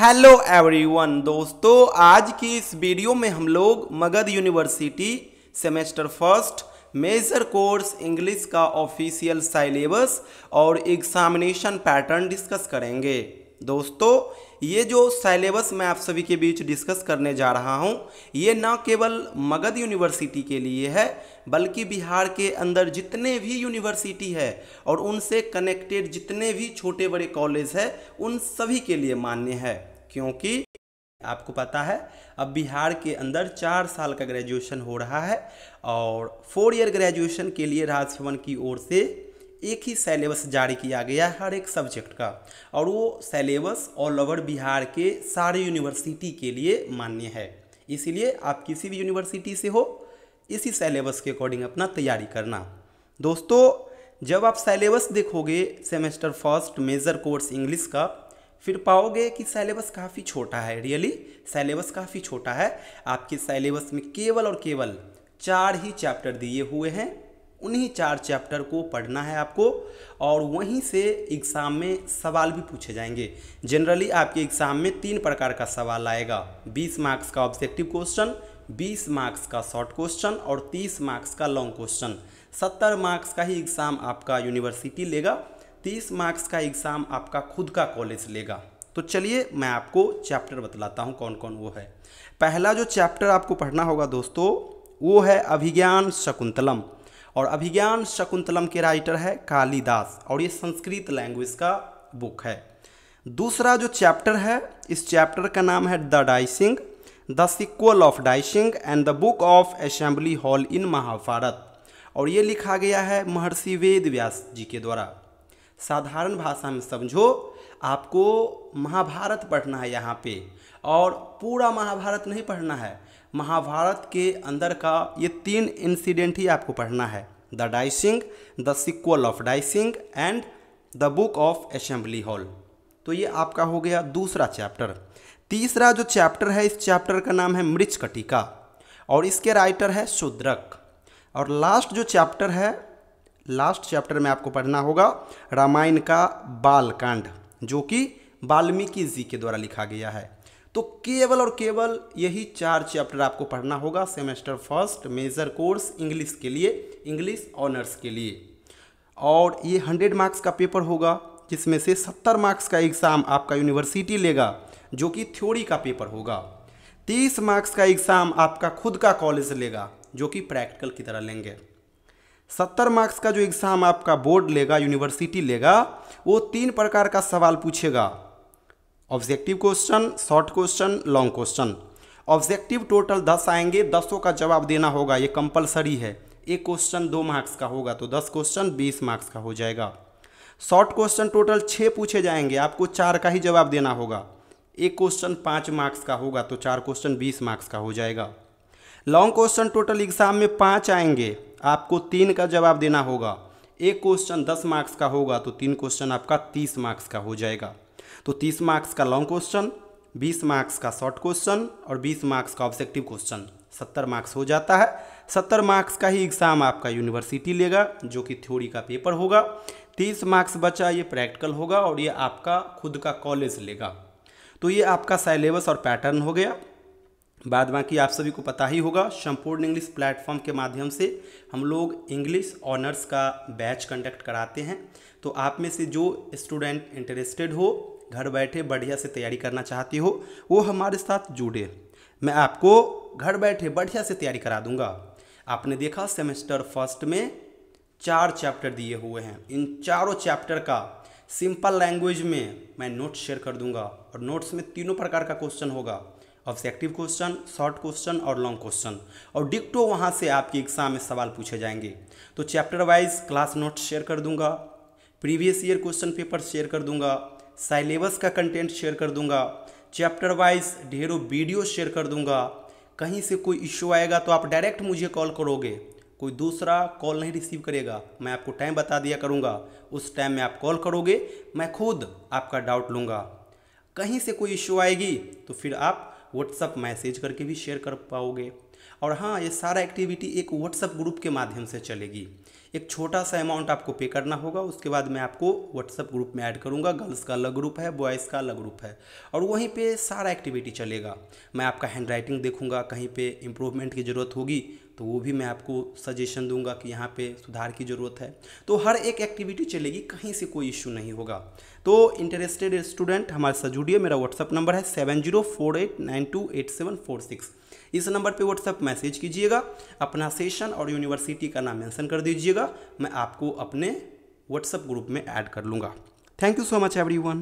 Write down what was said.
hello everyone दोस्तों आज की इस वीडियो में हम लोग Magadh university semester first major course English का ऑफिशियल सिलेबस और एग्जामिनेशन पैटर्न डिस्कस करेंगे दोस्तों ये जो सिलेबस मैं आप सभी के बीच डिस्कस करने जा रहा हूँ ये न केवल मगध यूनिवर्सिटी के लिए है बल्कि बिहार के अंदर जितने भी यूनिवर्सिटी है और उनसे कनेक्टेड जितने भी छोटे बड़े कॉलेज है उन सभी के लिए मान्य है क्योंकि आपको पता है अब बिहार के अंदर चार साल का ग्रेजुएशन हो रहा है और फोर ईयर ग्रेजुएशन के लिए राजभवन की ओर से एक ही सेलेबस जारी किया गया है हर एक सब्जेक्ट का और वो सेलेबस ऑल ओवर बिहार के सारे यूनिवर्सिटी के लिए मान्य है इसीलिए आप किसी भी यूनिवर्सिटी से हो इसी सेलेबस के अकॉर्डिंग अपना तैयारी करना दोस्तों जब आप सेलेबस देखोगे semester first major course English का फिर पाओगे कि सेलेबस काफ़ी छोटा है रियली सेलेबस काफ़ी छोटा है आपके सेलेबस में केवल और केवल चार ही चैप्टर दिए हुए हैं उन्हीं चार चैप्टर को पढ़ना है आपको और वहीं से एग्ज़ाम में सवाल भी पूछे जाएंगे जनरली आपके एग्ज़ाम में तीन प्रकार का सवाल आएगा 20 मार्क्स का ऑब्जेक्टिव क्वेश्चन 20 मार्क्स का शॉर्ट क्वेश्चन और 30 मार्क्स का लॉन्ग क्वेश्चन 70 मार्क्स का ही एग्ज़ाम आपका यूनिवर्सिटी लेगा तीस मार्क्स का एग्ज़ाम आपका खुद का कॉलेज लेगा तो चलिए मैं आपको चैप्टर बतलाता हूँ कौन कौन वो है पहला जो चैप्टर आपको पढ़ना होगा दोस्तों वो है अभिज्ञान शकुंतलम और अभिज्ञान शकुंतलम के राइटर है कालिदास और ये संस्कृत लैंग्वेज का बुक है दूसरा जो चैप्टर है इस चैप्टर का नाम है the dicing the sequel of dicing and the book of assembly hall in Mahabharata और ये लिखा गया है महर्षि वेद व्यास जी के द्वारा साधारण भाषा में समझो आपको महाभारत पढ़ना है यहाँ पे और पूरा महाभारत नहीं पढ़ना है महाभारत के अंदर का ये तीन इंसिडेंट ही आपको पढ़ना है the dicing the sequel of dicing and the book of assembly hall तो ये आपका हो गया दूसरा चैप्टर तीसरा जो चैप्टर है इस चैप्टर का नाम है मृच कटिका और इसके राइटर है शुद्रक और लास्ट जो चैप्टर है लास्ट चैप्टर में आपको पढ़ना होगा रामायण का बाल कांड जो कि वाल्मीकि जी के द्वारा लिखा गया है तो केवल और केवल यही चार चैप्टर आपको पढ़ना होगा semester first major course English के लिए इंग्लिश ऑनर्स के लिए और ये हंड्रेड मार्क्स का पेपर होगा जिसमें से सत्तर मार्क्स का एग्ज़ाम आपका यूनिवर्सिटी लेगा जो कि थ्योरी का पेपर होगा तीस मार्क्स का एग्ज़ाम आपका खुद का कॉलेज लेगा जो कि प्रैक्टिकल की तरह लेंगे सत्तर मार्क्स का जो एग्ज़ाम आपका बोर्ड लेगा यूनिवर्सिटी लेगा वो तीन प्रकार का सवाल पूछेगा objective question short question long question objective total दस आएंगे दसों का जवाब देना होगा ये कंपलसरी है एक क्वेश्चन दो मार्क्स का होगा तो दस क्वेश्चन बीस मार्क्स का हो जाएगा शॉर्ट क्वेश्चन टोटल छः पूछे जाएंगे आपको चार का ही जवाब देना होगा एक क्वेश्चन पाँच मार्क्स का होगा तो चार क्वेश्चन बीस मार्क्स का हो जाएगा लॉन्ग क्वेश्चन टोटल एग्जाम में पाँच आएंगे आपको तीन का जवाब देना होगा एक क्वेश्चन दस मार्क्स का होगा तो तीन क्वेश्चन आपका तीस मार्क्स का हो जाएगा तो तीस मार्क्स का लॉन्ग क्वेश्चन बीस मार्क्स का शॉर्ट क्वेश्चन और बीस मार्क्स का ऑब्जेक्टिव क्वेश्चन सत्तर मार्क्स हो जाता है सत्तर मार्क्स का ही एग्ज़ाम आपका यूनिवर्सिटी लेगा जो कि थ्योरी का पेपर होगा तीस मार्क्स बचा ये प्रैक्टिकल होगा और ये आपका खुद का कॉलेज लेगा तो ये आपका सिलेबस और पैटर्न हो गया बाद बाकी आप सभी को पता ही होगा संपूर्ण इंग्लिश प्लेटफॉर्म के माध्यम से हम लोग इंग्लिश ऑनर्स का बैच कंडक्ट कराते हैं तो आप में से जो स्टूडेंट इंटरेस्टेड हो घर बैठे बढ़िया से तैयारी करना चाहती हो वो हमारे साथ जुड़े मैं आपको घर बैठे बढ़िया से तैयारी करा दूंगा आपने देखा सेमेस्टर फर्स्ट में चार चैप्टर दिए हुए हैं इन चारों चैप्टर का सिंपल लैंग्वेज में मैं नोट्स शेयर कर दूंगा और नोट्स में तीनों प्रकार का क्वेश्चन होगा ऑब्जेक्टिव क्वेश्चन शॉर्ट क्वेश्चन और लॉन्ग क्वेश्चन और डिक्टो वहाँ से आपके एग्जाम में सवाल पूछे जाएंगे तो chapter wise class note share कर दूंगा previous year question paper share कर दूंगा सिलेबस का कंटेंट शेयर कर दूंगा चैप्टर वाइज ढेरों वीडियो शेयर कर दूंगा कहीं से कोई इश्यू आएगा तो आप डायरेक्ट मुझे कॉल करोगे कोई दूसरा कॉल नहीं रिसीव करेगा मैं आपको टाइम बता दिया करूँगा उस टाइम में आप कॉल करोगे मैं खुद आपका डाउट लूँगा कहीं से कोई इश्यू आएगी तो फिर आप व्हाट्सअप मैसेज करके भी शेयर कर पाओगे और हाँ ये सारा एक्टिविटी एक व्हाट्सअप ग्रुप के माध्यम से चलेगी एक छोटा सा अमाउंट आपको पे करना होगा उसके बाद मैं आपको व्हाट्सअप ग्रुप में ऐड करूँगा गर्ल्स का अलग ग्रुप है बॉयज़ का अलग ग्रुप है और वहीं पे सारा एक्टिविटी चलेगा मैं आपका हैंड राइटिंग देखूँगा कहीं पे इम्प्रूवमेंट की ज़रूरत होगी तो वो भी मैं आपको सजेशन दूंगा कि यहाँ पे सुधार की ज़रूरत है तो हर एक एक्टिविटी चलेगी कहीं से कोई इश्यू नहीं होगा तो इंटरेस्टेड स्टूडेंट हमारे साथ जुड़िए मेरा व्हाट्सअप नंबर है seven zero four eight nine two eight seven four six इस नंबर पे व्हाट्सअप मैसेज कीजिएगा अपना सेशन और यूनिवर्सिटी का नाम मैंसन कर दीजिएगा मैं आपको अपने व्हाट्सअप ग्रुप में ऐड कर लूँगा thank you so much every